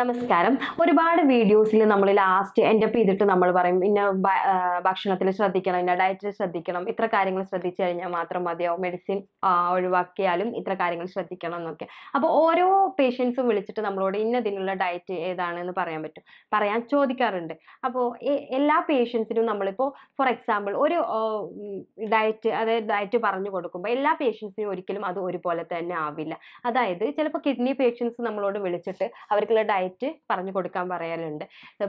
നമസ്കാരം ഒരുപാട് വീഡിയോസിൽ നമ്മൾ ലാസ്റ്റ് എൻ്റെ അപ്പ് ചെയ്തിട്ട് നമ്മൾ പറയും ഇന്ന ഭക്ഷണത്തിൽ ശ്രദ്ധിക്കണം ഇന്ന ഡയറ്റിൽ ശ്രദ്ധിക്കണം ഇത്ര കാര്യങ്ങൾ ശ്രദ്ധിച്ചു കഴിഞ്ഞാൽ മാത്രം മതിയാവും മെഡിസിൻ ഒഴിവാക്കിയാലും ഇത്ര കാര്യങ്ങൾ ശ്രദ്ധിക്കണം എന്നൊക്കെ അപ്പോൾ ഓരോ പേഷ്യൻസും വിളിച്ചിട്ട് നമ്മളോട് ഇന്നതിനുള്ള ഡയറ്റ് ഏതാണെന്ന് പറയാൻ പറ്റും പറയാൻ ചോദിക്കാറുണ്ട് അപ്പോൾ എല്ലാ പേഷ്യൻസിനും നമ്മളിപ്പോൾ ഫോർ എക്സാമ്പിൾ ഒരു ഡയറ്റ് അതായത് ഡയറ്റ് പറഞ്ഞു കൊടുക്കുമ്പോൾ എല്ലാ പേഷ്യൻസിനും ഒരിക്കലും അത് ഒരുപോലെ തന്നെ ആവില്ല അതായത് ചിലപ്പോൾ കിഡ്നി പേഷ്യൻസ് നമ്മളോട് വിളിച്ചിട്ട് അവർക്കുള്ള ഡയറ്റ് ആയിട്ട് പറഞ്ഞു കൊടുക്കാൻ പറയാറുണ്ട്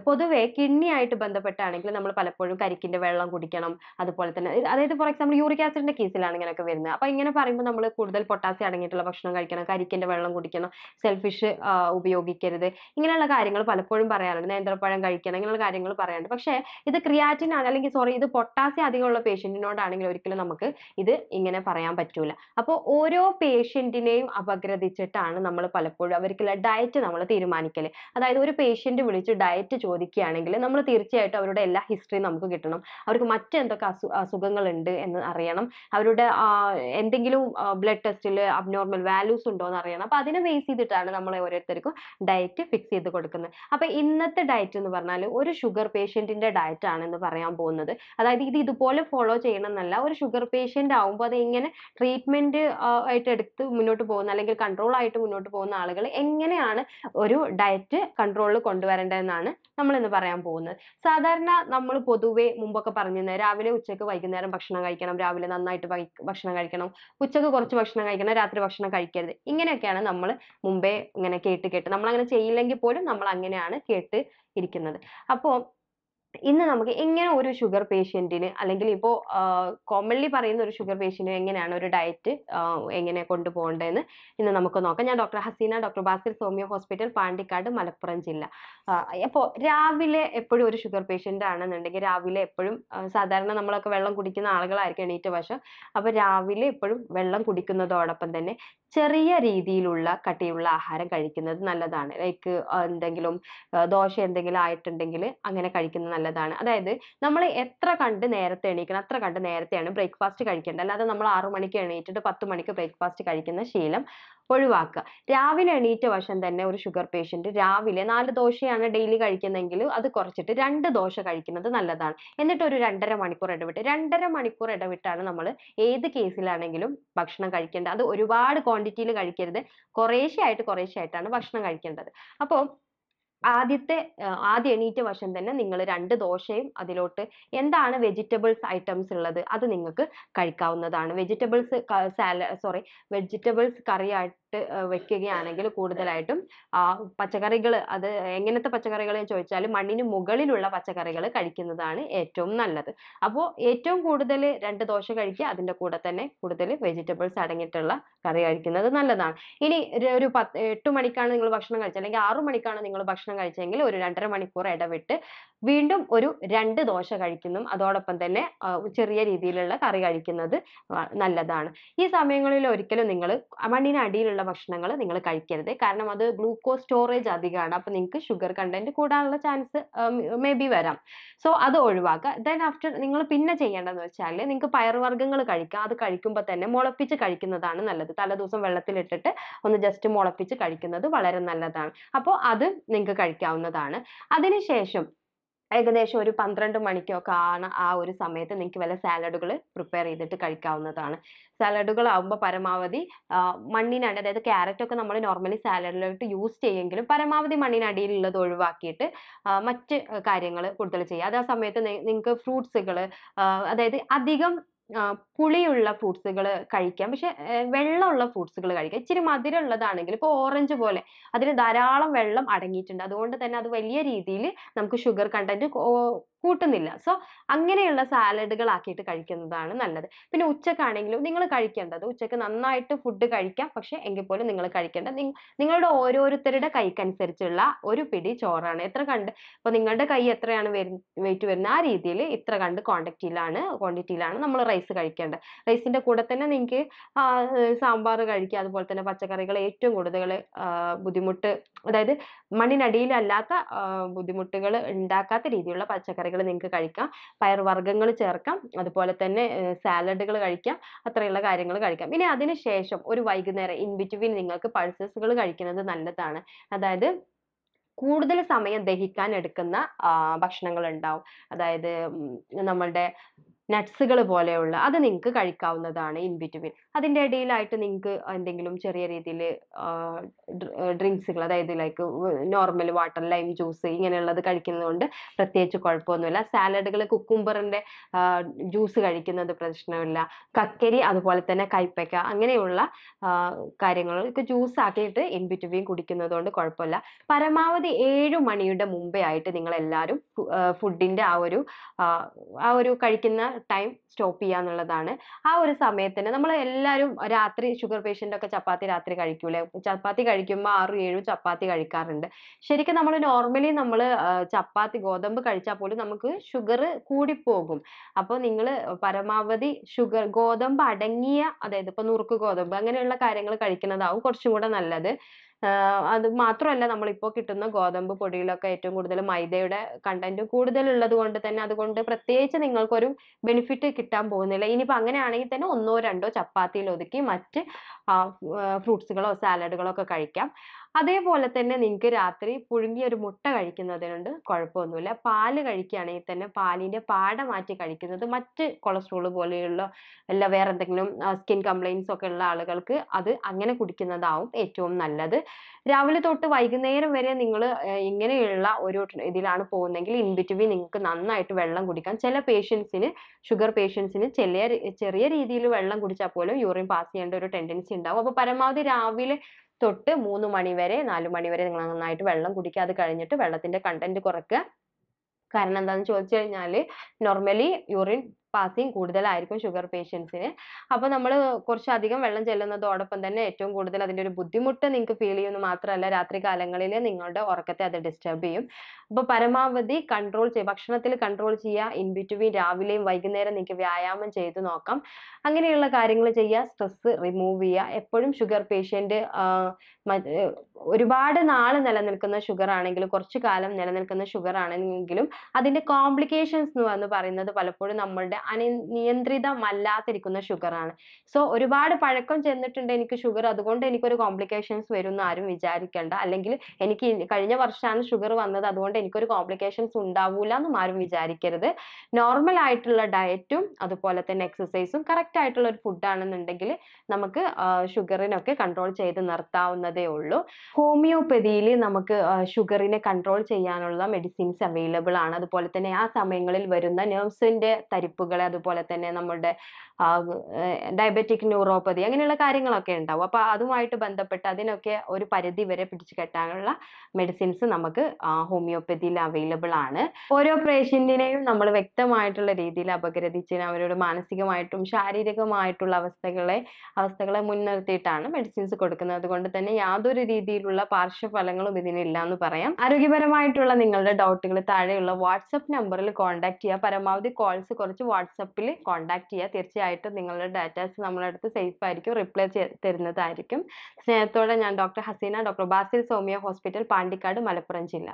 പൊതുവേ കിഡ്നി ആയിട്ട് ബന്ധപ്പെട്ടാണെങ്കിൽ നമ്മൾ പലപ്പോഴും കരിക്കിന്റെ വെള്ളം കുടിക്കണം അതുപോലെ തന്നെ അതായത് ഫോർ എക്സാമ്പിൾ യൂറിക് ആസിഡിന്റെ കേസിലാണ് ഇങ്ങനെയൊക്കെ വരുന്നത് അപ്പൊ ഇങ്ങനെ പറയുമ്പോൾ നമ്മൾ കൂടുതൽ പൊട്ടാസ്യം അടങ്ങിയിട്ടുള്ള ഭക്ഷണം കഴിക്കണം കരിക്കിന്റെ വെള്ളം കുടിക്കണം സെൽഫിഷ് ഉപയോഗിക്കരുത് ഇങ്ങനെയുള്ള കാര്യങ്ങൾ പലപ്പോഴും പറയാറുണ്ട് നേന്ത്രപ്പഴം കഴിക്കണം ഇങ്ങനെയുള്ള കാര്യങ്ങൾ പറയാറുണ്ട് പക്ഷേ ഇത് ക്രിയാറ്റിൻ ആണ് അല്ലെങ്കിൽ സോറി ഇത് പൊട്ടാസ്യം അധികമുള്ള പേഷ്യന്റിനോടാണെങ്കിൽ ഒരിക്കലും നമുക്ക് ഇത് ഇങ്ങനെ പറയാൻ പറ്റൂല അപ്പോൾ ഓരോ പേഷ്യന്റിനെയും അപഗ്രഥിച്ചിട്ടാണ് നമ്മൾ പലപ്പോഴും അവർക്കുള്ള ഡയറ്റ് നമ്മൾ തീരുമാനിക്കല് അതായത് ഒരു പേഷ്യൻറ്റ് വിളിച്ച് ഡയറ്റ് ചോദിക്കുകയാണെങ്കിൽ നമ്മൾ തീർച്ചയായിട്ടും അവരുടെ എല്ലാ ഹിസ്റ്ററിയും നമുക്ക് കിട്ടണം അവർക്ക് മറ്റെന്തൊക്കെ അസു അസുഖങ്ങളുണ്ട് എന്ന് അറിയണം അവരുടെ എന്തെങ്കിലും ബ്ലഡ് ടെസ്റ്റിൽ അബ്നോർമൽ വാല്യൂസ് ഉണ്ടോ എന്ന് അറിയണം അപ്പോൾ അതിനെ ബേസ് ചെയ്തിട്ടാണ് നമ്മൾ ഓരോരുത്തർക്കും ഡയറ്റ് ഫിക്സ് ചെയ്ത് കൊടുക്കുന്നത് അപ്പോൾ ഇന്നത്തെ ഡയറ്റ് എന്ന് പറഞ്ഞാൽ ഒരു ഷുഗർ പേഷ്യൻറ്റിൻ്റെ ഡയറ്റ് ആണെന്ന് പറയാൻ പോകുന്നത് അതായത് ഇത് ഇതുപോലെ ഫോളോ ചെയ്യണമെന്നല്ല ഒരു ഷുഗർ പേഷ്യൻ്റ് ആകുമ്പോൾ അത് എങ്ങനെ ട്രീറ്റ്മെൻറ്റ് ആയിട്ട് എടുത്ത് മുന്നോട്ട് പോകുന്ന അല്ലെങ്കിൽ കൺട്രോൾ ആയിട്ട് മുന്നോട്ട് പോകുന്ന ആളുകൾ എങ്ങനെയാണ് ഒരു ഡയറ്റ് ഡയറ്റ് കൺട്രോളിൽ കൊണ്ടുവരേണ്ടതെന്നാണ് നമ്മൾ ഇന്ന് പറയാൻ പോകുന്നത് സാധാരണ നമ്മൾ പൊതുവേ മുമ്പൊക്കെ പറഞ്ഞിരുന്നത് രാവിലെ ഉച്ചയ്ക്ക് വൈകുന്നേരം ഭക്ഷണം കഴിക്കണം രാവിലെ നന്നായിട്ട് ഭക്ഷണം കഴിക്കണം ഉച്ചയ്ക്ക് കുറച്ച് ഭക്ഷണം കഴിക്കണം രാത്രി ഭക്ഷണം കഴിക്കരുത് ഇങ്ങനെയൊക്കെയാണ് നമ്മൾ മുമ്പേ ഇങ്ങനെ കേട്ട് കേട്ട് നമ്മൾ അങ്ങനെ ചെയ്യില്ലെങ്കിൽ പോലും നമ്മൾ അങ്ങനെയാണ് കേട്ട് ഇരിക്കുന്നത് അപ്പോൾ ഇന്ന് നമുക്ക് എങ്ങനെ ഒരു ഷുഗർ പേഷ്യന്റിന് അല്ലെങ്കിൽ ഇപ്പോൾ കോമൺലി പറയുന്ന ഒരു ഷുഗർ പേഷ്യൻറ്റിന് എങ്ങനെയാണ് ഒരു ഡയറ്റ് എങ്ങനെ കൊണ്ടുപോകേണ്ടതെന്ന് ഇന്ന് നമുക്ക് നോക്കാം ഞാൻ doctor Haseena doctor Basil Soumya hospital Pandikkad Malappuram ജില്ല അപ്പോൾ രാവിലെ എപ്പോഴും ഒരു ഷുഗർ പേഷ്യന്റ് ആണെന്നുണ്ടെങ്കിൽ രാവിലെ എപ്പോഴും സാധാരണ നമ്മളൊക്കെ വെള്ളം കുടിക്കുന്ന ആളുകളായിരിക്കും എണീറ്റ വശം അപ്പോൾ രാവിലെ എപ്പോഴും വെള്ളം കുടിക്കുന്നതോടൊപ്പം തന്നെ ചെറിയ രീതിയിലുള്ള കട്ടിയുള്ള ആഹാരം കഴിക്കുന്നത് നല്ലതാണ് ലൈക്ക് എന്തെങ്കിലും ദോശ എന്തെങ്കിലും ആയിട്ടുണ്ടെങ്കിൽ അങ്ങനെ കഴിക്കുന്നത് നല്ലതാണ് അതായത് നമ്മൾ എത്ര കണ്ട് നേരത്തെ എണീക്കണം അത്ര കണ്ട് നേരത്തെയാണ് ബ്രേക്ക്ഫാസ്റ്റ് കഴിക്കേണ്ടത് അല്ലാതെ നമ്മൾ ആറു മണിക്ക് എണീറ്റിട്ട് പത്ത് മണിക്ക് ബ്രേക്ക്ഫാസ്റ്റ് കഴിക്കുന്ന ശീലം ഒഴിവാക്കുക രാവിലെ എണീറ്റ വശം തന്നെ ഒരു ഷുഗർ പേഷ്യന്റ് രാവിലെ നാല് ദോശയാണ് ഡെയിലി കഴിക്കുന്നതെങ്കിൽ അത് കുറച്ചിട്ട് രണ്ട് ദോശ കഴിക്കുന്നത് നല്ലതാണ് എന്നിട്ട് ഒരു രണ്ടര മണിക്കൂർ ഇടവിട്ട് രണ്ടര മണിക്കൂർ ഇടവിട്ടാണ് നമ്മൾ ഏത് കേസിലാണെങ്കിലും ഭക്ഷണം കഴിക്കേണ്ടത് അത് ഒരുപാട് ക്വാണ്ടിറ്റിയിൽ കഴിക്കരുത് കുറേശ്ശെ ആയിട്ട് കുറേശ്ശെ ആയിട്ടാണ് ഭക്ഷണം കഴിക്കേണ്ടത് അപ്പോൾ ആദ്യത്തെ ആദ്യ എണീറ്റ വശം തന്നെ നിങ്ങൾ രണ്ട് ദോശയും അതിലോട്ട് എന്താണ് വെജിറ്റബിൾസ് ഐറ്റംസ് ഉള്ളത് അത് നിങ്ങൾക്ക് കഴിക്കാവുന്നതാണ് വെജിറ്റബിൾസ് സാല സോറി വെജിറ്റബിൾസ് കറി ഇട്ട് വെക്കുകയാണെങ്കിൽ കൂടുതലായിട്ടും പച്ചക്കറികൾ അത് എങ്ങനത്തെ പച്ചക്കറികൾ ചോദിച്ചാൽ മണ്ണിന് മുകളിലുള്ള പച്ചക്കറികൾ കഴിക്കുന്നതാണ് ഏറ്റവും നല്ലത് അപ്പോൾ ഏറ്റവും കൂടുതൽ രണ്ട് ദോശ കഴിക്കുക അതിൻ്റെ കൂടെ തന്നെ കൂടുതൽ വെജിറ്റബിൾസ് അടങ്ങിയിട്ടുള്ള കറി കഴിക്കുന്നത് നല്ലതാണ് ഇനി ഒരു പത്ത് എട്ട് മണിക്കാണ് നിങ്ങൾ ഭക്ഷണം കഴിച്ചത് അല്ലെങ്കിൽ ആറു മണിക്കാണ് നിങ്ങൾ ഭക്ഷണം കഴിച്ചെങ്കിൽ ഒരു രണ്ടര മണിക്കൂർ ഇടവിട്ട് വീണ്ടും ഒരു രണ്ട് ദോശ കഴിക്കുന്നു അതോടൊപ്പം തന്നെ ചെറിയ രീതിയിലുള്ള കറി കഴിക്കുന്നത് നല്ലതാണ് ഈ സമയങ്ങളിൽ ഒരിക്കലും നിങ്ങൾ അടിയിലുള്ള ഉള്ള ഭക്ഷണങ്ങൾ നിങ്ങൾ കഴിക്കരുത് കാരണം അത് ഗ്ലൂക്കോസ് സ്റ്റോറേജ് അധികമാണ് അപ്പം നിങ്ങൾക്ക് ഷുഗർ കണ്ടന്റ് കൂടാനുള്ള ചാൻസ് മേ ബി വരാം സോ അത് ഒഴിവാക്കുക ദെൻ ആഫ്റ്റർ നിങ്ങൾ പിന്നെ ചെയ്യേണ്ടതെന്ന് വെച്ചാൽ നിങ്ങൾക്ക് പയറുവർഗ്ഗങ്ങൾ കഴിക്കാം അത് കഴിക്കുമ്പോൾ തന്നെ മുളപ്പിച്ച് കഴിക്കുന്നതാണ് നല്ലത് തലേദിവസം വെള്ളത്തിലിട്ടിട്ട് ഒന്ന് ജസ്റ്റ് മുളപ്പിച്ച് കഴിക്കുന്നത് വളരെ നല്ലതാണ് അപ്പോൾ അത് നിങ്ങൾക്ക് കഴിക്കാവുന്നതാണ് അതിനുശേഷം ഏകദേശം ഒരു പന്ത്രണ്ട് മണിക്കൊക്കെ ആണ് ആ ഒരു സമയത്ത് നിങ്ങൾക്ക് വല്ല സാലഡുകൾ പ്രിപ്പയർ ചെയ്തിട്ട് കഴിക്കാവുന്നതാണ് സാലഡുകളാകുമ്പോൾ പരമാവധി മണ്ണിനടി അതായത് ക്യാരറ്റ് ഒക്കെ നമ്മൾ നോർമലി സാലഡിലോട്ട് യൂസ് ചെയ്യുമെങ്കിലും പരമാവധി മണ്ണിനടിയിലുള്ളത് ഒഴിവാക്കിയിട്ട് മറ്റ് കാര്യങ്ങൾ കൂടുതൽ ചെയ്യുക അത് ആ സമയത്ത് നിങ്ങൾക്ക് ഫ്രൂട്ട്സുകൾ അതായത് അധികം പുളിയുള്ള ഫ്രൂട്ട്സുകൾ കഴിക്കാം പക്ഷെ വെള്ളമുള്ള ഫ്രൂട്ട്സുകൾ കഴിക്കാം ഇച്ചിരി മധുരമുള്ളതാണെങ്കിൽ ഇപ്പോൾ ഓറഞ്ച് പോലെ അതിൽ ധാരാളം വെള്ളം അടങ്ങിയിട്ടുണ്ട് അതുകൊണ്ട് തന്നെ അത് വലിയ രീതിയിൽ നമുക്ക് ഷുഗർ കണ്ടന്റ് കൂട്ടുന്നില്ല സോ അങ്ങനെയുള്ള ആക്കിയിട്ട് കഴിക്കുന്നതാണ് നല്ലത് പിന്നെ ഉച്ചക്കാണെങ്കിലും നിങ്ങൾ കഴിക്കേണ്ടത് ഉച്ചക്ക് നന്നായിട്ട് ഫുഡ് കഴിക്കാം പക്ഷെ എങ്കിൽ പോലും നിങ്ങൾ കഴിക്കേണ്ട നിങ്ങളുടെ ഓരോരുത്തരുടെ കൈക്കനുസരിച്ചുള്ള ഒരു പിടി ചോറാണ് എത്ര കണ്ട് ഇപ്പൊ നിങ്ങളുടെ കൈ എത്രയാണ് വെയിറ്റ് വരുന്ന ആ രീതിയിൽ ഇത്ര കണ്ട് ക്വാണ്ടിറ്റിയിലാണ് ക്വാണ്ടിറ്റിയിലാണ് നമ്മൾ റൈസ് കഴിക്കേണ്ടത് റൈസിന്റെ കൂടെ തന്നെ നിങ്ങൾക്ക് സാമ്പാർ കഴിക്കുക അതുപോലെ തന്നെ പച്ചക്കറികൾ ഏറ്റവും കൂടുതൽ ബുദ്ധിമുട്ട് അതായത് മണ്ണിനടിയിലല്ലാത്ത ബുദ്ധിമുട്ടുകൾ ഉണ്ടാക്കാത്ത രീതിയിലുള്ള പച്ചക്കറികൾ കറികൾ നിങ്ങൾക്ക് കഴിക്കാം പയർവർഗ്ഗങ്ങൾ ചേർക്കാം അതുപോലെ തന്നെ സാലഡുകൾ കഴിക്കാം അത്രയുള്ള കാര്യങ്ങൾ കഴിക്കാം ഇനി അതിന് ശേഷം ഒരു വൈകുന്നേരം ഇൻ ബിറ്റ്വീൻ നിങ്ങൾക്ക് പൾസസുകൾ കഴിക്കുന്നത് നല്ലതാണ് അതായത് കൂടുതൽ സമയം ദഹിക്കാൻ എടുക്കുന്ന ഭക്ഷണങ്ങൾ ഉണ്ടാവും അതായത് നമ്മളുടെ നട്ട്സുകൾ പോലെയുള്ള അത് നിങ്ങൾക്ക് കഴിക്കാവുന്നതാണ് ഇൻ ബിറ്റ്വീൻ അതിൻ്റെ ഇടയിലായിട്ട് നിങ്ങൾക്ക് എന്തെങ്കിലും ചെറിയ രീതിയിൽ ഡ്രിങ്ക്സുകൾ അതായത് like normal water lime juice ഇങ്ങനെയുള്ളത് കഴിക്കുന്നതുകൊണ്ട് പ്രത്യേകിച്ച് കുഴപ്പമൊന്നുമില്ല സാലഡുകൾ കുക്കുംബറിൻ്റെ ജ്യൂസ് കഴിക്കുന്നത് പ്രശ്നമില്ല കക്കരി അതുപോലെ തന്നെ കൈപ്പയ്ക്ക അങ്ങനെയുള്ള കാര്യങ്ങൾ കാര്യങ്ങളൊക്കെ ജ്യൂസ് ആക്കിയിട്ട് ഇൻ ബിറ്റ്വീൻ കുടിക്കുന്നത് കൊണ്ട് കുഴപ്പമില്ല പരമാവധി ഏഴു മണിയുടെ മുമ്പേ ആയിട്ട് നിങ്ങൾ ഫുഡിൻ്റെ ആ ഒരു ആ ഒരു കഴിക്കുന്ന ടൈം സ്റ്റോപ്പ് ചെയ്യുക എന്നുള്ളതാണ് ആ ഒരു സമയത്തിന് നമ്മൾ എല്ലാവരും രാത്രി ഷുഗർ പേഷ്യൻ്റ് ഒക്കെ ചപ്പാത്തി രാത്രി കഴിക്കൂലേ ചപ്പാത്തി കഴിക്കുമ്പോൾ ആറും ഏഴും ചപ്പാത്തി കഴിക്കാറുണ്ട് ശരിക്കും നമ്മൾ നോർമലി നമ്മൾ ചപ്പാത്തി ഗോതമ്പ് കഴിച്ചാൽ പോലും നമുക്ക് ഷുഗർ കൂടിപ്പോകും അപ്പോൾ നിങ്ങൾ പരമാവധി ഷുഗർ ഗോതമ്പ് അടങ്ങിയ അതായത് ഇപ്പോൾ നുറുക്ക് ഗോതമ്പ് അങ്ങനെയുള്ള കാര്യങ്ങൾ കഴിക്കുന്നതാവും കുറച്ചും കൂടെ നല്ലത് അത് മാത്രമല്ല നമ്മളിപ്പോൾ കിട്ടുന്ന ഗോതമ്പ് പൊടിയിലൊക്കെ ഏറ്റവും കൂടുതൽ മൈദയുടെ കണ്ടന്റ് കൂടുതലുള്ളത് കൊണ്ട് തന്നെ അതുകൊണ്ട് പ്രത്യേകിച്ച് നിങ്ങൾക്കൊരു ബെനിഫിറ്റ് കിട്ടാൻ പോകുന്നില്ല ഇനിയിപ്പോൾ അങ്ങനെയാണെങ്കിൽ തന്നെ ഒന്നോ രണ്ടോ ചപ്പാത്തിയിൽ ഒതുക്കി മറ്റ് ഫ്രൂട്ട്സുകളോ സാലഡുകളോ ഒക്കെ കഴിക്കാം അതേപോലെ തന്നെ നിങ്ങൾക്ക് രാത്രി പുഴുങ്ങിയ ഒരു മുട്ട കഴിക്കുന്നതിനുണ്ട് കുഴപ്പമൊന്നുമില്ല പാല് കഴിക്കുകയാണെങ്കിൽ തന്നെ പാലിൻ്റെ പാട മാറ്റി കഴിക്കുന്നത് മറ്റ് കൊളസ്ട്രോൾ പോലെയുള്ള അല്ല വേറെ എന്തെങ്കിലും സ്കിൻ കംപ്ലയിൻസ് ഒക്കെ ഉള്ള ആളുകൾക്ക് അത് അങ്ങനെ കുടിക്കുന്നതാവും ഏറ്റവും നല്ലത് രാവിലെ തൊട്ട് വൈകുന്നേരം വരെ നിങ്ങൾ ഇങ്ങനെയുള്ള ഒരു ഇതിലാണ് പോകുന്നതെങ്കിൽ ഇൻ ബിറ്റ്വീൻ നിങ്ങൾക്ക് നന്നായിട്ട് വെള്ളം കുടിക്കാം ചില പേഷ്യൻസിന് ഷുഗർ പേഷ്യൻസിന് ചെറിയ ചെറിയ രീതിയിൽ വെള്ളം കുടിച്ചാൽ പോലും യൂറിൻ പാസ് ചെയ്യേണ്ട ഒരു ടെൻഡൻസി ഉണ്ടാവും അപ്പോൾ പരമാവധി രാവിലെ തൊട്ട് മൂന്ന് മണി വരെ നാല് മണി വരെ നിങ്ങൾ നന്നായിട്ട് വെള്ളം കുടിക്കുക അത് കഴിഞ്ഞിട്ട് വെള്ളത്തിന്റെ കണ്ടന്റ് കുറയ്ക്കുക കാരണം എന്താണെന്ന് ചോദിച്ചു കഴിഞ്ഞാൽ നോർമലി യൂറിൻ പാസിങ് കൂടുതലായിരിക്കും ഷുഗർ പേഷ്യൻസിന് അപ്പോൾ നമ്മൾ കുറച്ചധികം വെള്ളം ചെല്ലുന്നതോടൊപ്പം തന്നെ ഏറ്റവും കൂടുതൽ അതിൻ്റെ ഒരു ബുദ്ധിമുട്ട് നിങ്ങൾക്ക് ഫീൽ ചെയ്യുന്നു മാത്രമല്ല രാത്രി കാലങ്ങളിൽ നിങ്ങളുടെ ഉറക്കത്തെ അത് ഡിസ്റ്റർബ് ചെയ്യും അപ്പോൾ പരമാവധി കൺട്രോൾ ചെയ്യുക ഭക്ഷണത്തിൽ കൺട്രോൾ ചെയ്യുക ഇൻ ബിറ്റ്വീൻ രാവിലെയും വൈകുന്നേരം നിങ്ങൾക്ക് വ്യായാമം ചെയ്ത് നോക്കാം അങ്ങനെയുള്ള കാര്യങ്ങൾ ചെയ്യുക സ്ട്രെസ് റിമൂവ് ചെയ്യുക എപ്പോഴും ഷുഗർ പേഷ്യൻ്റ് ഒരുപാട് നാൾ നിലനിൽക്കുന്ന ഷുഗർ ആണെങ്കിലും കുറച്ച് കാലം നിലനിൽക്കുന്ന ഷുഗർ ആണെങ്കിലും അതിൻ്റെ കോംപ്ലിക്കേഷൻസ് എന്ന് പറയുന്നത് പലപ്പോഴും നമ്മളുടെ അനി നിയന്ത്രിതമല്ലാതിരിക്കുന്ന ഷുഗറാണ് സോ ഒരുപാട് പഴക്കം ചെന്നിട്ടുണ്ട് എനിക്ക് ഷുഗർ അതുകൊണ്ട് എനിക്കൊരു കോംപ്ലിക്കേഷൻസ് വരും എന്ന് ആരും വിചാരിക്കേണ്ട അല്ലെങ്കിൽ എനിക്ക് കഴിഞ്ഞ വർഷമാണ് ഷുഗർ വന്നത് അതുകൊണ്ട് എനിക്കൊരു കോംപ്ലിക്കേഷൻസ് ഉണ്ടാവൂല എന്നും ആരും വിചാരിക്കരുത് നോർമൽ ആയിട്ടുള്ള ഡയറ്റും അതുപോലെ തന്നെ എക്സസൈസും കറക്റ്റ് ആയിട്ടുള്ള ഒരു ഫുഡാണെന്നുണ്ടെങ്കിൽ നമുക്ക് ഷുഗറിനൊക്കെ കൺട്രോൾ ചെയ്ത് നിർത്താവുന്നതേ ഉള്ളൂ ഹോമിയോപ്പതിയിൽ നമുക്ക് ഷുഗറിനെ കൺട്രോൾ ചെയ്യാനുള്ള മെഡിസിൻസ് അവൈലബിൾ ആണ് അതുപോലെ തന്നെ ആ സമയങ്ങളിൽ വരുന്ന നേഴ്സിൻ്റെ തരിപ്പുകൾ അതുപോലെ തന്നെ നമ്മുടെ ഡയബറ്റിക് ന്യൂറോപ്പതി അങ്ങനെയുള്ള കാര്യങ്ങളൊക്കെ ഉണ്ടാവും അപ്പോൾ അതുമായിട്ട് ബന്ധപ്പെട്ട് അതിനൊക്കെ ഒരു പരിധി വരെ പിടിച്ചു കെട്ടാനുള്ള മെഡിസിൻസ് നമുക്ക് ഹോമിയോപ്പതിയിൽ അവൈലബിൾ ആണ് ഓരോ പേഷ്യൻറ്റിനെയും നമ്മൾ വ്യക്തമായിട്ടുള്ള രീതിയിൽ അപഗ്രഥിച്ച് അവരോട് മാനസികമായിട്ടും ശാരീരികമായിട്ടുള്ള അവസ്ഥകളെ അവസ്ഥകളെ മുൻനിർത്തിയിട്ടാണ് മെഡിസിൻസ് കൊടുക്കുന്നത് അതുകൊണ്ട് തന്നെ യാതൊരു രീതിയിലുള്ള പാർശ്വഫലങ്ങളും ഇതിനില്ല എന്ന് പറയാം ആരോഗ്യപരമായിട്ടുള്ള നിങ്ങളുടെ ഡൗട്ടുകൾ താഴെയുള്ള വാട്സപ്പ് നമ്പറിൽ കോൺടാക്ട് ചെയ്യുക പരമാവധി കോൾസ് കുറച്ച് വാട്സപ്പിൽ കോൺടാക്ട് ചെയ്യുക തീർച്ചയായും ആയിട്ട് നിങ്ങളുടെ ഡാറ്റാസ് അടുത്ത് സേഫ് ആയിരിക്കും റിപ്ലൈ തരുന്നതായിരിക്കും സ്നേഹത്തോടെ ഞാൻ doctor Haseena doctor Basil Soumya hospital Pandikkad Malappuram ജില്ല